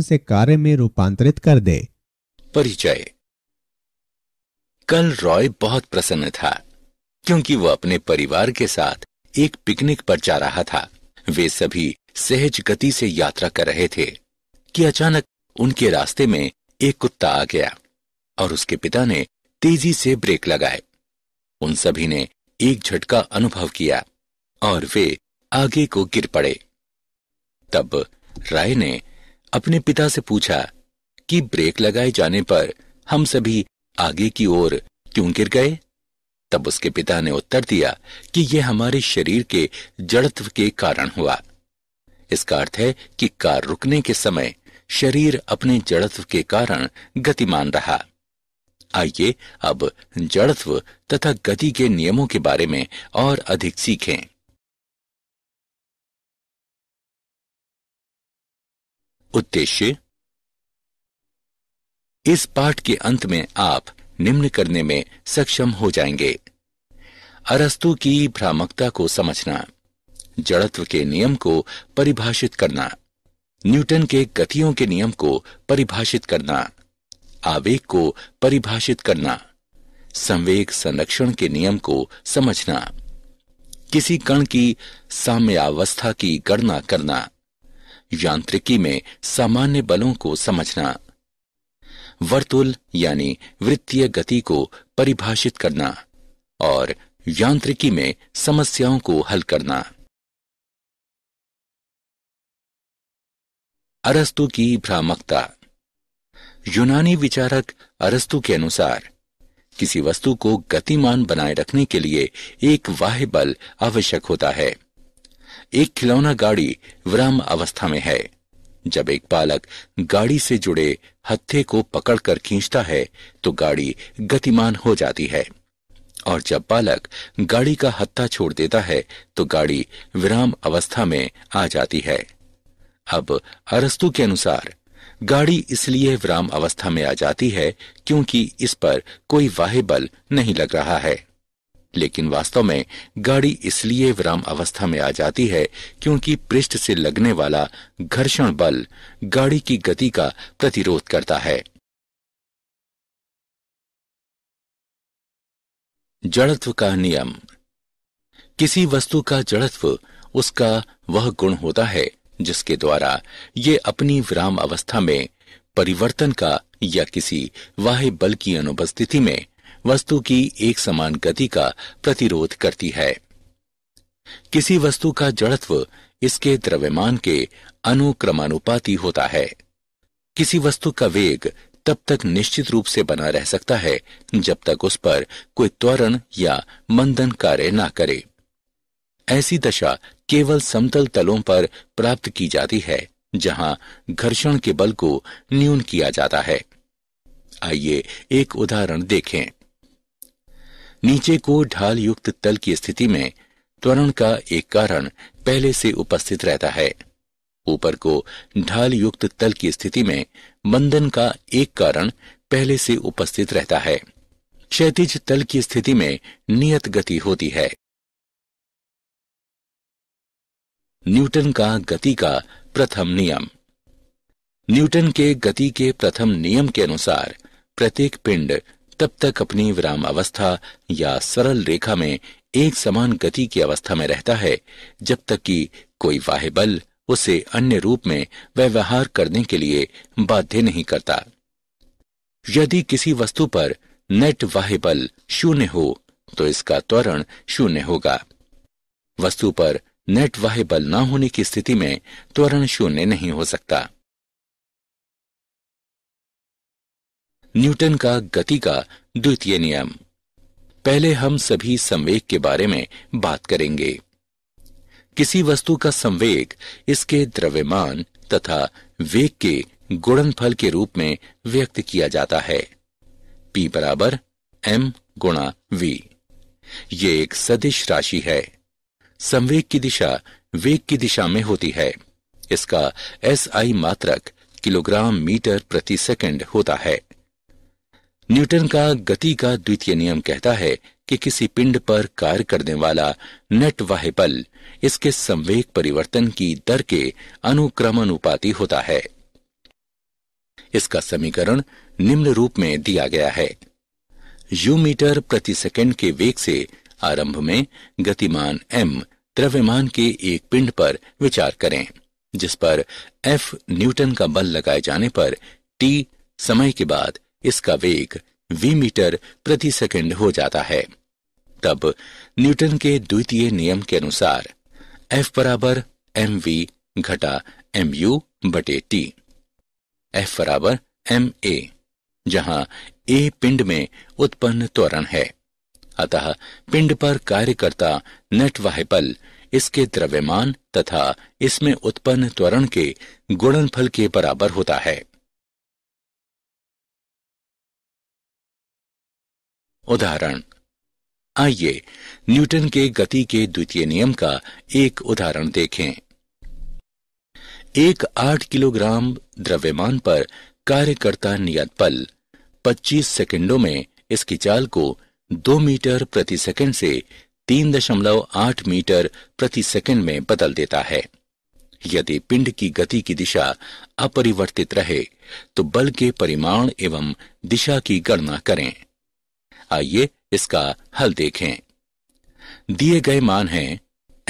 साधन से कार्य में रूपांतरित कर दे परिचय कल रॉय बहुत प्रसन्न था क्योंकि वह अपने परिवार के साथ एक पिकनिक पर जा रहा था वे सभी सहज गति से यात्रा कर रहे थे कि अचानक उनके रास्ते में एक कुत्ता आ गया और उसके पिता ने तेजी से ब्रेक लगाए उन सभी ने एक झटका अनुभव किया और वे आगे को गिर पड़े तब राय ने अपने पिता से पूछा कि ब्रेक लगाए जाने पर हम सभी आगे की ओर क्यों गिर गए तब उसके पिता ने उत्तर दिया कि यह हमारे शरीर के जड़त्व के कारण हुआ इसका अर्थ है कि कार रुकने के समय शरीर अपने जड़त्व के कारण गतिमान रहा आइए अब जड़त्व तथा गति के नियमों के बारे में और अधिक सीखें उद्देश्य इस पाठ के अंत में आप निम्न करने में सक्षम हो जाएंगे अरस्तु की भ्रामकता को समझना जड़त्व के नियम को परिभाषित करना न्यूटन के गतियों के नियम को परिभाषित करना आवेग को परिभाषित करना संवेग संरक्षण के नियम को समझना किसी कण की साम्यावस्था की गणना करना यांत्रिकी में सामान्य बलों को समझना वर्तुल यानी वृत्तीय गति को परिभाषित करना और यांत्रिकी में समस्याओं को हल करना अरस्तु की भ्रामकता यूनानी विचारक अरस्तु के अनुसार किसी वस्तु को गतिमान बनाए रखने के लिए एक वाह्य बल आवश्यक होता है एक खिलौना गाड़ी विराम अवस्था में है जब एक बालक गाड़ी से जुड़े हत्थे को पकड़कर खींचता है तो गाड़ी गतिमान हो जाती है और जब बालक गाड़ी का हत्था छोड़ देता है तो गाड़ी विराम अवस्था में आ जाती है अब अरस्तु के अनुसार गाड़ी इसलिए विराम अवस्था में आ जाती है क्योंकि इस पर कोई वाहे बल नहीं लग रहा है लेकिन वास्तव में गाड़ी इसलिए विराम अवस्था में आ जाती है क्योंकि पृष्ठ से लगने वाला घर्षण बल गाड़ी की गति का प्रतिरोध करता है जड़त्व का नियम किसी वस्तु का जड़त्व उसका वह गुण होता है जिसके द्वारा ये अपनी विराम अवस्था में परिवर्तन का या किसी वाह्य बल की अनुपस्थिति में वस्तु की एक समान गति का प्रतिरोध करती है किसी वस्तु का जड़त्व इसके द्रव्यमान के अनुक्रमानुपाती होता है किसी वस्तु का वेग तब तक निश्चित रूप से बना रह सकता है जब तक उस पर कोई त्वरण या मंदन कार्य ना करे ऐसी दशा केवल समतल तलों पर प्राप्त की जाती है जहां घर्षण के बल को न्यून किया जाता है आइए एक उदाहरण देखें नीचे को ढाल युक्त तल की स्थिति में त्वरण का एक कारण पहले से उपस्थित रहता है ऊपर को ढाल युक्त तल की स्थिति में बंधन का एक कारण पहले से उपस्थित रहता है क्षैतिज तल की स्थिति में नियत गति होती है न्यूटन का गति का प्रथम नियम न्यूटन के गति के प्रथम नियम के अनुसार प्रत्येक पिंड तब तक अपनी विराम अवस्था या सरल रेखा में एक समान गति की अवस्था में रहता है जब तक कि कोई वाह्य बल उसे अन्य रूप में व्यवहार करने के लिए बाध्य नहीं करता यदि किसी वस्तु पर नेट वाह बल शून्य हो तो इसका त्वरण शून्य होगा वस्तु पर नेट वाह बल ना होने की स्थिति में त्वरण शून्य नहीं हो सकता न्यूटन का गति का द्वितीय नियम पहले हम सभी संवेग के बारे में बात करेंगे किसी वस्तु का संवेग इसके द्रव्यमान तथा वेग के गुणनफल के रूप में व्यक्त किया जाता है p बराबर एम गुणा वी ये एक सदिश राशि है संवेग की दिशा वेग की दिशा में होती है इसका एस आई मात्रक किलोग्राम मीटर प्रति सेकंड होता है न्यूटन का गति का द्वितीय नियम कहता है कि किसी पिंड पर कार्य करने वाला नेट वाह बल इसके संवेग परिवर्तन की दर के अनुक्रमानुपाती होता है इसका समीकरण निम्न रूप में दिया गया है यू मीटर प्रति सेकंड के वेग से आरंभ में गतिमान m द्रव्यमान के एक पिंड पर विचार करें जिस पर f न्यूटन का बल लगाए जाने पर t समय के बाद इसका वेग वी मीटर प्रति सेकंड हो जाता है तब न्यूटन के द्वितीय नियम के अनुसार F बराबर एम वी घटा एम यू बटे टी एफ बराबर एम ए जहां ए पिंड में उत्पन्न त्वरण है अतः पिंड पर कार्य करता नेट वाह बल इसके द्रव्यमान तथा इसमें उत्पन्न त्वरण के गुणनफल के बराबर होता है उदाहरण आइए न्यूटन के गति के द्वितीय नियम का एक उदाहरण देखें एक आठ किलोग्राम द्रव्यमान पर कार्य करता नियत बल 25 सेकंडों में इसकी चाल को 2 मीटर प्रति सेकंड से 3.8 मीटर प्रति सेकंड में बदल देता है यदि पिंड की गति की दिशा अपरिवर्तित रहे तो बल के परिमाण एवं दिशा की गणना करें आइए इसका हल देखें दिए गए मान हैं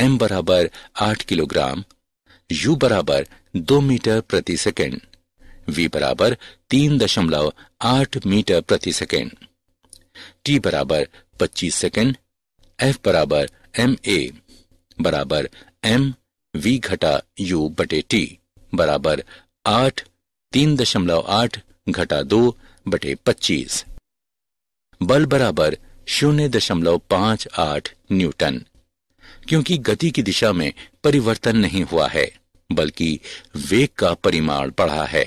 m बराबर आठ किलोग्राम u बराबर दो मीटर प्रति सेकेंड v बराबर तीन दशमलव आठ मीटर प्रति सेकेंड t बराबर पच्चीस सेकेंड f बराबर एम ए बराबर एम वी घटा यू बटे टी बराबर आठ तीन दशमलव आठ घटा दो बटे पच्चीस बल बराबर शून्य दशमलव पांच आठ न्यूटन क्योंकि गति की दिशा में परिवर्तन नहीं हुआ है बल्कि वेग का परिमाण बढ़ा है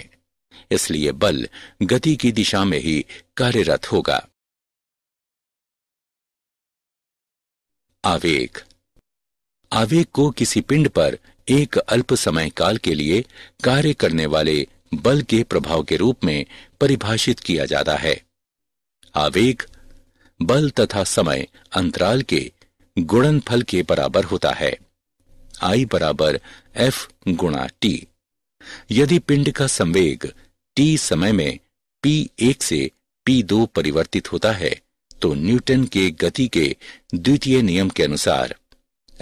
इसलिए बल गति की दिशा में ही कार्यरत होगा आवेग आवेग को किसी पिंड पर एक अल्प समय काल के लिए कार्य करने वाले बल के प्रभाव के रूप में परिभाषित किया जाता है आवेग बल तथा समय अंतराल के गुणनफल के बराबर होता है आई बराबर एफ गुणा टी यदि पिंड का संवेग टी समय में पी एक से पी दो परिवर्तित होता है तो न्यूटन के गति के द्वितीय नियम के अनुसार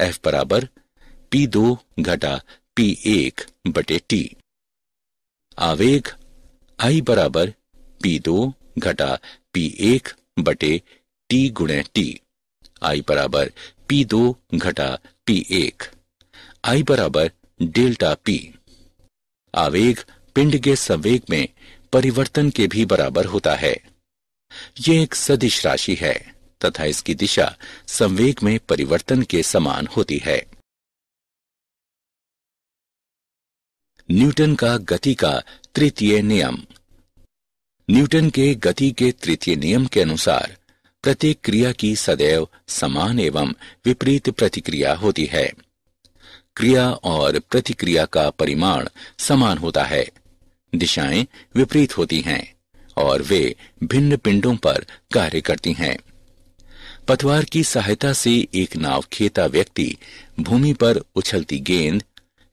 एफ बराबर पी दो घटा पी एक बटे टी आवेग आई बराबर पी दो घटा पी एक बटे टी गुणे टी आई बराबर पी दो घटा पी एक आई बराबर डेल्टा पी आवेग पिंड के संवेग में परिवर्तन के भी बराबर होता है यह एक सदिश राशि है तथा इसकी दिशा संवेग में परिवर्तन के समान होती है न्यूटन का गति का तृतीय नियम न्यूटन के गति के तृतीय नियम के अनुसार प्रत्येक क्रिया की सदैव समान एवं विपरीत प्रतिक्रिया होती है क्रिया और प्रतिक्रिया का परिमाण समान होता है दिशाएं विपरीत होती हैं और वे भिन्न पिंडों पर कार्य करती हैं पतवार की सहायता से एक नाव खेता व्यक्ति भूमि पर उछलती गेंद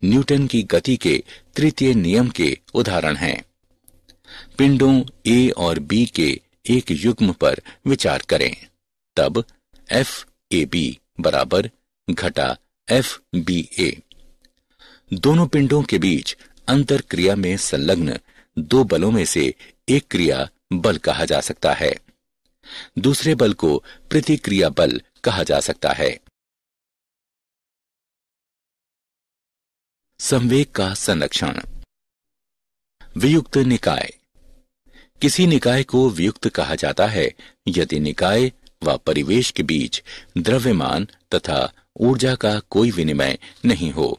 न्यूटन की गति के तृतीय नियम के उदाहरण हैं पिंडों ए और बी के एक युग्म पर विचार करें तब एफ ए बी बराबर घटा एफ बी ए दोनों पिंडों के बीच अंतर क्रिया में संलग्न दो बलों में से एक क्रिया बल कहा जा सकता है दूसरे बल को प्रतिक्रिया बल कहा जा सकता है संवेग का संरक्षण वियुक्त निकाय किसी निकाय को वियुक्त कहा जाता है यदि निकाय व परिवेश के बीच द्रव्यमान तथा ऊर्जा का कोई विनिमय नहीं हो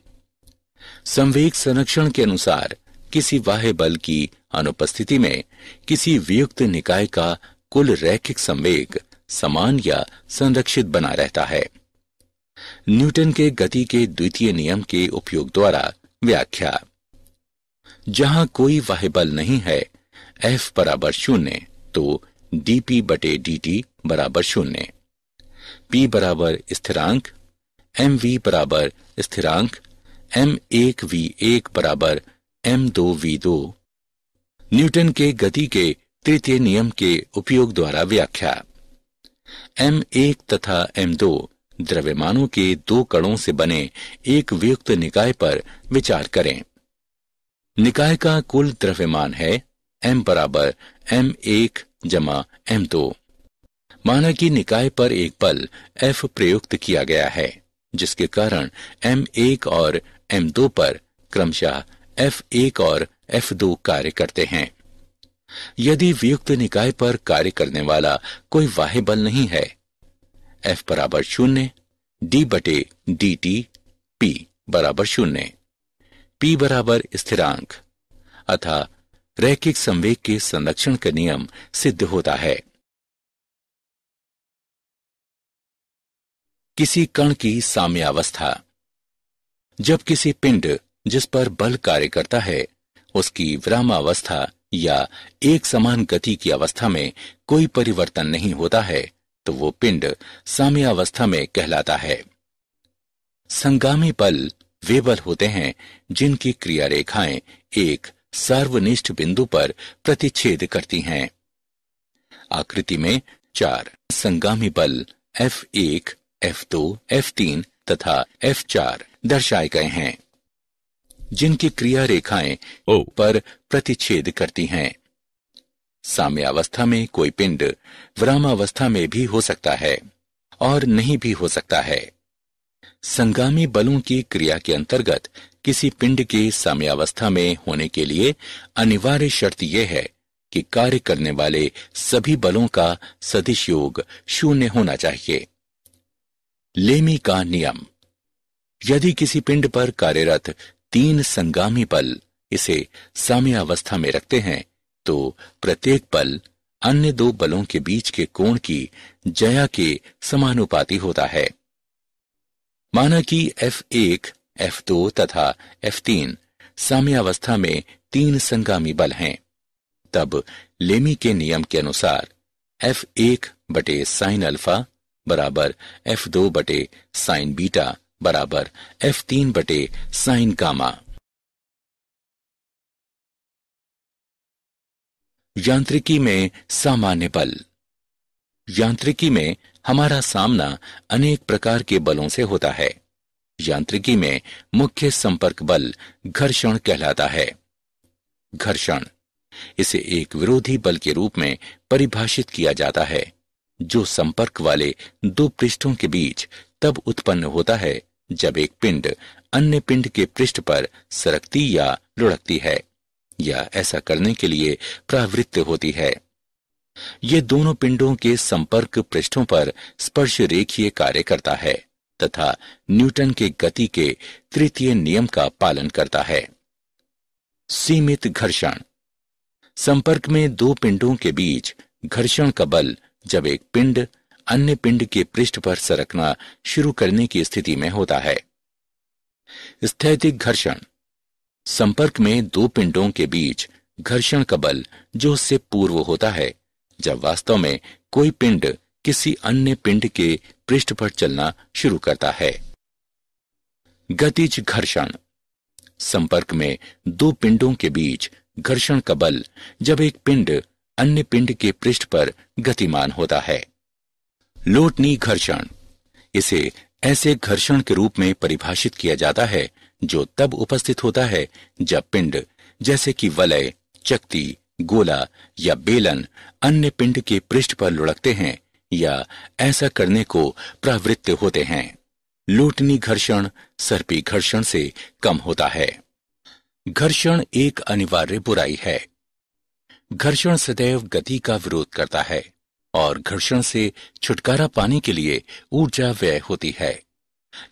संवेग संरक्षण के अनुसार किसी वाह्य बल की अनुपस्थिति में किसी वियुक्त निकाय का कुल रैखिक संवेग समान या संरक्षित बना रहता है न्यूटन के गति के द्वितीय नियम के उपयोग द्वारा व्याख्या जहां कोई वाह्य बल नहीं है एफ बराबर शून्य तो पी बटे डी टी बराबर शून्य पी बराबर स्थिरांक एम वी बराबर स्थिरांक एम एक वी एक बराबर एम दो वी दो न्यूटन के गति के तृतीय नियम के उपयोग द्वारा व्याख्या एम एक तथा एम दो द्रव्यमानों के दो कणों से बने एक व्युक्त निकाय पर विचार करें निकाय का कुल द्रव्यमान है एम बराबर एम एक जमा एम दो माना कि निकाय पर एक बल एफ प्रयुक्त किया गया है जिसके कारण एम एक और एम दो पर क्रमशः एफ एक और एफ दो कार्य करते हैं यदि वियुक्त निकाय पर कार्य करने वाला कोई वाह्य बल नहीं है एफ बराबर शून्य डी बटे डी टी पी बराबर शून्य पी बराबर स्थिरांक अथा रैखिक संवेग के संरक्षण का नियम सिद्ध होता है किसी कण की साम्यावस्था जब किसी पिंड जिस पर बल कार्य करता है उसकी विरामावस्था या एक समान गति की अवस्था में कोई परिवर्तन नहीं होता है तो वो पिंड साम्यावस्था में कहलाता है संगामी बल वे बल होते हैं जिनकी क्रिया रेखाएं एक सर्वनिष्ठ बिंदु पर प्रतिच्छेद करती हैं आकृति में चार संगामी बल एफ एक एफ दो एफ तीन तथा एफ चार दर्शाए गए हैं जिनकी क्रिया रेखाएं ओ पर प्रतिच्छेद करती हैं साम्यावस्था में कोई पिंड विरामावस्था में भी हो सकता है और नहीं भी हो सकता है संगामी बलों की क्रिया के अंतर्गत किसी पिंड की साम्यावस्था में होने के लिए अनिवार्य शर्त यह है कि कार्य करने वाले सभी बलों का सदिश योग शून्य होना चाहिए लेमी का नियम यदि किसी पिंड पर कार्यरत तीन संगामी बल इसे साम्यावस्था में रखते हैं तो प्रत्येक बल अन्य दो बलों के बीच के कोण की जया के समानुपाती होता है माना कि F1 एफ दो तथा एफ तीन साम्यावस्था में तीन संगामी बल हैं तब लेमी के नियम के अनुसार एफ एक बटे साइन अल्फा बराबर एफ दो बटे साइन बीटा बराबर एफ तीन बटे साइन गामा यांत्रिकी में सामान्य बल यांत्रिकी में हमारा सामना अनेक प्रकार के बलों से होता है यांत्रिकी में मुख्य संपर्क बल घर्षण कहलाता है घर्षण इसे एक विरोधी बल के रूप में परिभाषित किया जाता है जो संपर्क वाले दो पृष्ठों के बीच तब उत्पन्न होता है जब एक पिंड अन्य पिंड के पृष्ठ पर सरकती या लुढ़कती है या ऐसा करने के लिए प्रवृत्त होती है ये दोनों पिंडों के संपर्क पृष्ठों पर स्पर्श रेखीय कार्य करता है तथा न्यूटन के गति के तृतीय नियम का पालन करता है सीमित घर्षण संपर्क में दो पिंडों के बीच घर्षण का बल जब एक पिंड अन्य पिंड के पृष्ठ पर सरकना शुरू करने की स्थिति में होता है स्थैतिक घर्षण संपर्क में दो पिंडों के बीच घर्षण का बल जो उससे पूर्व होता है जब वास्तव में कोई पिंड किसी अन्य पिंड के पृष्ठ पर चलना शुरू करता है गतिज घर्षण संपर्क में दो पिंडों के बीच घर्षण का बल जब एक पिंड अन्य पिंड के पृष्ठ पर गतिमान होता है लोटनी घर्षण इसे ऐसे घर्षण के रूप में परिभाषित किया जाता है जो तब उपस्थित होता है जब पिंड जैसे कि वलय चक्ति गोला या बेलन अन्य पिंड के पृष्ठ पर लुढ़कते हैं या ऐसा करने को प्रवृत्त होते हैं लूटनी घर्षण सर्पी घर्षण से कम होता है घर्षण एक अनिवार्य बुराई है घर्षण सदैव गति का विरोध करता है और घर्षण से छुटकारा पाने के लिए ऊर्जा व्यय होती है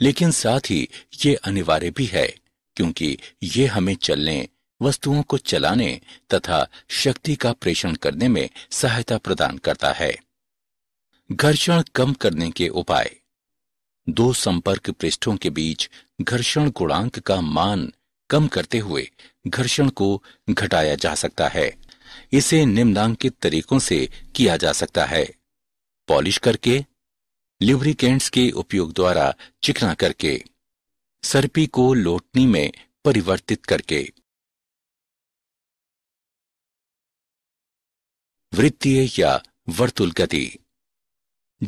लेकिन साथ ही ये अनिवार्य भी है क्योंकि ये हमें चलने वस्तुओं को चलाने तथा शक्ति का प्रेषण करने में सहायता प्रदान करता है घर्षण कम करने के उपाय दो संपर्क पृष्ठों के बीच घर्षण गुणांक का मान कम करते हुए घर्षण को घटाया जा सकता है इसे निम्नांकित तरीकों से किया जा सकता है पॉलिश करके ल्यूब्रिकेंट्स के उपयोग द्वारा चिकना करके सर्पी को लोटनी में परिवर्तित करके वृत्तीय या वर्तुल गति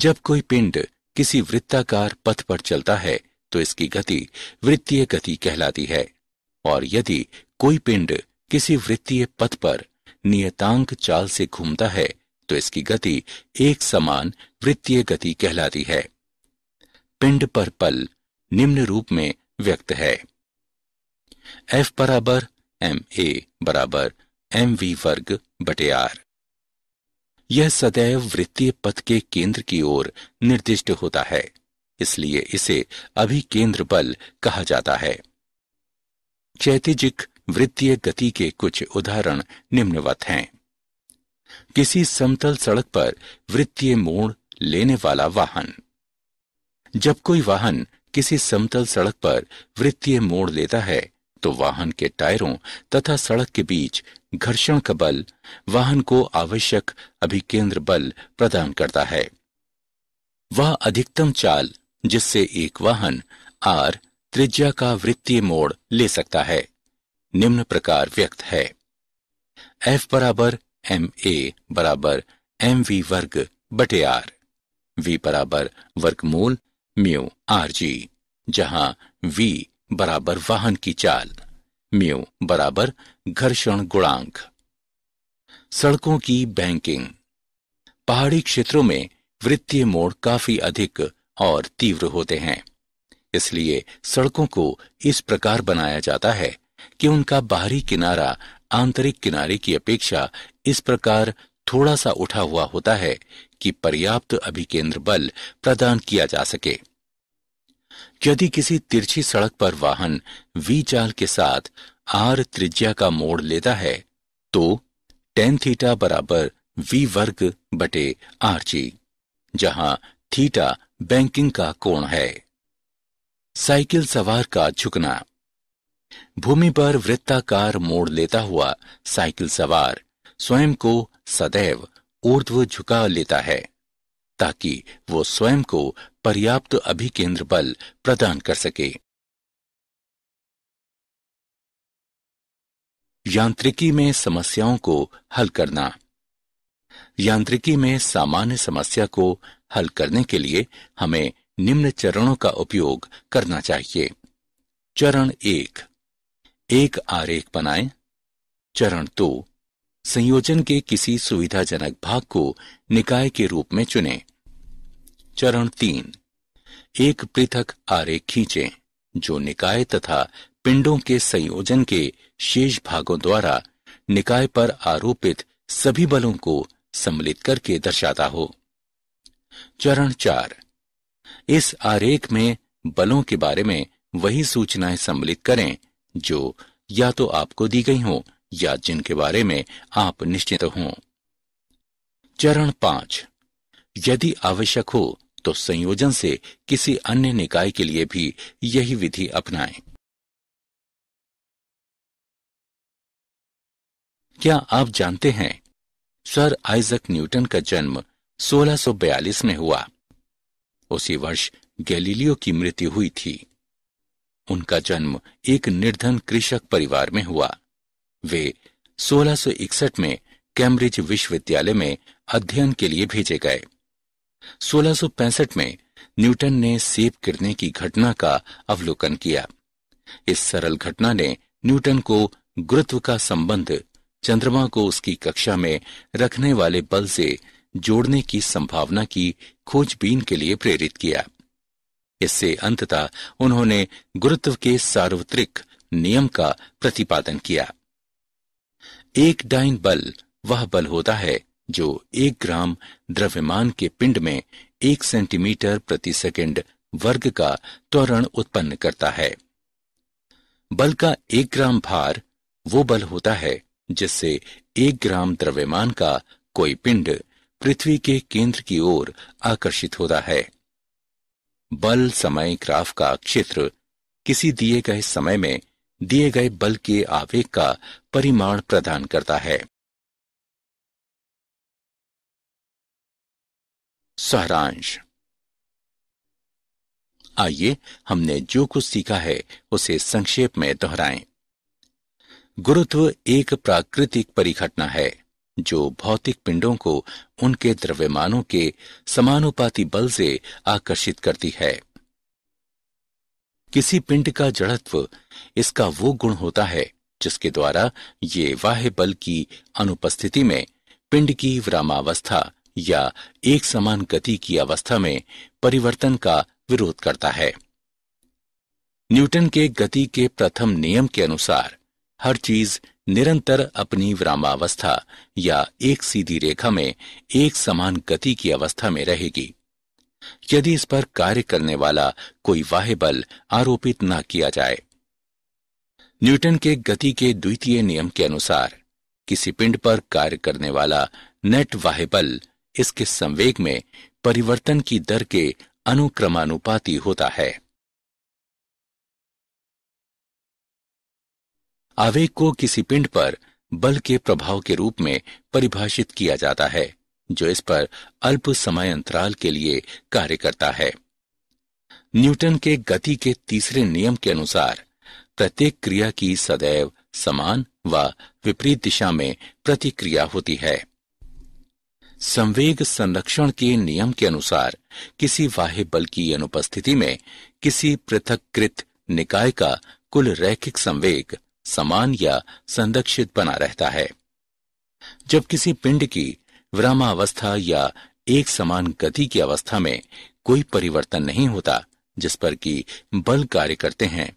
जब कोई पिंड किसी वृत्ताकार पथ पर चलता है तो इसकी गति वृत्तीय गति कहलाती है और यदि कोई पिंड किसी वृत्तीय पथ पर नियतांक चाल से घूमता है तो इसकी गति एक समान वृत्तीय गति कहलाती है पिंड पर पल निम्न रूप में व्यक्त है एफ बराबर एम ए बराबर एम वी वर्ग बटे आर यह सदैव वृत्तीय पथ के केंद्र की ओर निर्दिष्ट होता है इसलिए इसे अभी केंद्र बल कहा जाता है चैतिजिक वृत्तीय गति के कुछ उदाहरण निम्नवत हैं किसी समतल सड़क पर वृत्तीय मोड़ लेने वाला वाहन जब कोई वाहन किसी समतल सड़क पर वृत्तीय मोड़ लेता है तो वाहन के टायरों तथा सड़क के बीच घर्षण का बल वाहन को आवश्यक अभिकेंद्र बल प्रदान करता है वह अधिकतम चाल जिससे एक वाहन आर त्रिज्या का वृत्तीय मोड़ ले सकता है निम्न प्रकार व्यक्त है F बराबर एम ए बराबर एम वी वर्ग बटे आर वी बराबर वर्गमूल म्यू आर जी जहां v बराबर वाहन की चाल म्यू बराबर घर्षण गुणांक सड़कों की बैंकिंग पहाड़ी क्षेत्रों में वृत्तीय मोड़ काफी अधिक और तीव्र होते हैं इसलिए सड़कों को इस प्रकार बनाया जाता है कि उनका बाहरी किनारा आंतरिक किनारे की अपेक्षा इस प्रकार थोड़ा सा उठा हुआ होता है कि पर्याप्त अभिकेंद्र बल प्रदान किया जा सके यदि किसी तिरछी सड़क पर वाहन वी चाल के साथ आर त्रिज्या का मोड़ लेता है तो टेन थीटा बराबर वी वर्ग बटे आर जी जहां थीटा बैंकिंग का कोण है साइकिल सवार का झुकना भूमि पर वृत्ताकार मोड़ लेता हुआ साइकिल सवार स्वयं को सदैव ऊर्ध्व झुका लेता है ताकि वो स्वयं को पर्याप्त अभिकेंद्र बल प्रदान कर सके यांत्रिकी में समस्याओं को हल करना यांत्रिकी में सामान्य समस्या को हल करने के लिए हमें निम्न चरणों का उपयोग करना चाहिए चरण एक एक आरेख बनाएं चरण दो संयोजन के किसी सुविधाजनक भाग को निकाय के रूप में चुनें चरण तीन एक पृथक आरे खींचे जो निकाय तथा पिंडों के संयोजन के शेष भागों द्वारा निकाय पर आरोपित सभी बलों को सम्मिलित करके दर्शाता हो चरण चार इस आरेख में बलों के बारे में वही सूचनाएं सम्मिलित करें जो या तो आपको दी गई हो या जिनके बारे में आप निश्चित हों चरण पांच यदि आवश्यक हो तो संयोजन से किसी अन्य निकाय के लिए भी यही विधि अपनाएं। क्या आप जानते हैं सर आइजक न्यूटन का जन्म 1642 में हुआ उसी वर्ष गैलीलियो की मृत्यु हुई थी उनका जन्म एक निर्धन कृषक परिवार में हुआ वे 1661 में कैम्ब्रिज विश्वविद्यालय में अध्ययन के लिए भेजे गए 1665 में न्यूटन ने सेब गिरने की घटना का अवलोकन किया इस सरल घटना ने न्यूटन को गुरुत्व का संबंध चंद्रमा को उसकी कक्षा में रखने वाले बल से जोड़ने की संभावना की खोजबीन के लिए प्रेरित किया इससे अंततः उन्होंने गुरुत्व के सार्वत्रिक नियम का प्रतिपादन किया एक डाइन बल वह बल होता है जो एक ग्राम द्रव्यमान के पिंड में एक सेंटीमीटर प्रति सेकंड वर्ग का त्वरण उत्पन्न करता है बल का एक ग्राम भार वो बल होता है जिससे एक ग्राम द्रव्यमान का कोई पिंड पृथ्वी के केंद्र की ओर आकर्षित होता है बल समय ग्राफ का क्षेत्र किसी दिए गए समय में दिए गए बल के आवेग का परिमाण प्रदान करता है सहरांश आइए हमने जो कुछ सीखा है उसे संक्षेप में दोहराएं। गुरुत्व एक प्राकृतिक परिघटना है जो भौतिक पिंडों को उनके द्रव्यमानों के समानुपाती बल से आकर्षित करती है किसी पिंड का जड़त्व इसका वो गुण होता है जिसके द्वारा ये वाह्य बल की अनुपस्थिति में पिंड की विरामावस्था या एक समान गति की अवस्था में परिवर्तन का विरोध करता है न्यूटन के गति के प्रथम नियम के अनुसार हर चीज निरंतर अपनी विरामावस्था या एक सीधी रेखा में एक समान गति की अवस्था में रहेगी यदि इस पर कार्य करने वाला कोई वाह्य बल आरोपित ना किया जाए न्यूटन के गति के द्वितीय नियम के अनुसार किसी पिंड पर कार्य करने वाला नेट वाह्य बल इसके संवेग में परिवर्तन की दर के अनुक्रमानुपाती होता है आवेग को किसी पिंड पर बल के प्रभाव के रूप में परिभाषित किया जाता है जो इस पर अल्प समय अंतराल के लिए कार्य करता है न्यूटन के गति के तीसरे नियम के अनुसार प्रत्येक क्रिया की सदैव समान व विपरीत दिशा में प्रतिक्रिया होती है संवेग संरक्षण के नियम के अनुसार किसी वाह्य बल की अनुपस्थिति में किसी पृथककृत निकाय का कुल रैखिक संवेग समान या संरक्षित बना रहता है जब किसी पिंड की विरामावस्था या एक समान गति की अवस्था में कोई परिवर्तन नहीं होता जिस पर कि बल कार्य करते हैं